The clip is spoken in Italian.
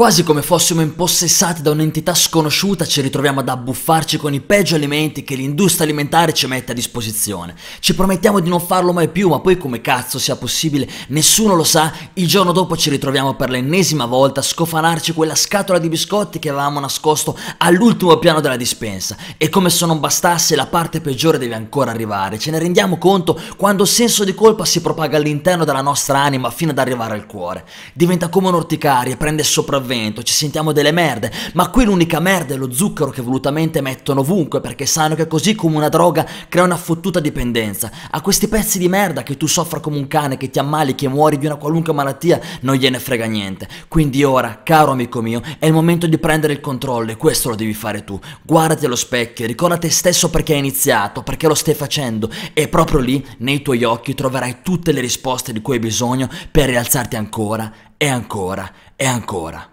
Quasi come fossimo impossessati da un'entità sconosciuta ci ritroviamo ad abbuffarci con i peggio alimenti che l'industria alimentare ci mette a disposizione. Ci promettiamo di non farlo mai più, ma poi come cazzo sia possibile, nessuno lo sa, il giorno dopo ci ritroviamo per l'ennesima volta a scofanarci quella scatola di biscotti che avevamo nascosto all'ultimo piano della dispensa. E come se non bastasse, la parte peggiore deve ancora arrivare. Ce ne rendiamo conto quando il senso di colpa si propaga all'interno della nostra anima fino ad arrivare al cuore. Diventa come un'orticaria, prende sopravvivenza intervento, ci sentiamo delle merde, ma qui l'unica merda è lo zucchero che volutamente mettono ovunque perché sanno che così come una droga crea una fottuta dipendenza. A questi pezzi di merda che tu soffra come un cane, che ti ammali, che muori di una qualunque malattia, non gliene frega niente. Quindi ora, caro amico mio, è il momento di prendere il controllo e questo lo devi fare tu. Guardati allo specchio, ricorda te stesso perché hai iniziato, perché lo stai facendo e proprio lì, nei tuoi occhi, troverai tutte le risposte di cui hai bisogno per rialzarti ancora e ancora e ancora.